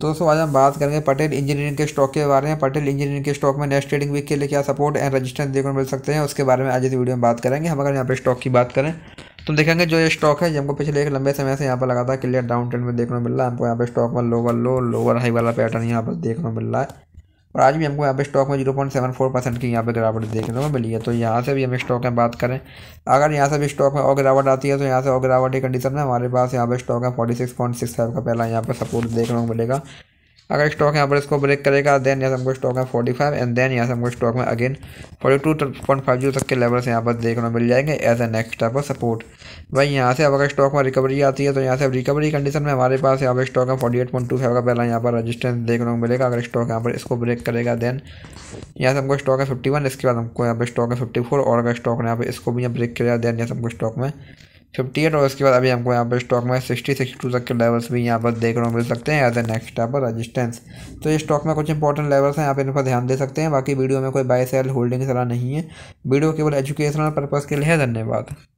तो दोस्तों आज हम बात करेंगे पटेल इंजीनियरिंग के स्टॉक के बारे में पटेल इंजीनियरिंग के स्टॉक में नेक्स्ट ट्रेडिंग वीक के लिए क्या सपोर्ट एंड रेजिस्टेंस देखने मिल सकते हैं उसके बारे में आज इस वीडियो में बात करेंगे हम अगर यहाँ पर स्टॉक की बात करें तो देखेंगे जो ये स्टॉक है हमको पिछले एक लंबे समय से यहाँ पर लगातार क्लियर डाउन ट्रेंड में देखने मिल रहा है हमको यहाँ पर स्टॉक में लोअर लो लोअर हाई वाला पैटर्न यहाँ पर देखने मिल रहा है और आज भी हमको यहाँ पे स्टॉक में zero point seven four percent की यहाँ पे गिरावट देखने को मिली है तो यहाँ से भी हम स्टॉक में बात करें अगर यहाँ से भी स्टॉक में और गिरावट आती है तो यहाँ से और गिरावट की कंडीशन में हमारे पास यहाँ पे स्टॉक है forty six point six five का पहला यहाँ पर सपोर्ट देखने को मिलेगा अगर स्टॉक यहाँ पर इसको ब्रेक करेगा देन यहाँ से हमको स्टॉक में फोर्टी फाइव एंड देन यहाँ से हमको स्टॉक में again forty two point five zero तक के लेवल से यहाँ पर देखने को मिल जाएंगे as a next type of support भाई यहाँ से अब अगर स्टॉक में रिकवरी आती है तो यहाँ से रिकवरी कंडीशन में हमारे पास यहाँ पर स्टॉक में forty eight point two five का पहला यहाँ पर रजिस्टेंस देखने को मिलेगा अगर स्टॉक यहाँ पर इसको ब्रेक करेगा देन यहाँ से हमको स्टॉक है फिफ्टी वन इसके बाद हमको यहाँ पर स्टॉक है फिफ्टी फोर और अगर स्टॉक ने यहाँ पर इसको भी यहाँ ब्रेक करेगा देन यहाँ से हमको स्टॉक में फिफ्टी एट और उसके बाद अभी हमको यहाँ पर स्टॉक में सिक्सटी सिक्सटी टू तक के लेवल्स भी यहाँ पर देखने को मिल सकते हैं एज ए नेक्स्ट यहाँ पर रजिस्टेंस तो ये स्टॉक में कुछ इंपॉर्टेंट लेवल्स हैं यहाँ पर इन पर ध्यान दे सकते हैं बाकी वीडियो में कोई बाय सेल होल्डिंग सलाह नहीं है वीडियो केवल एजुकेशनल पर्पज़ के लिए है धन्यवाद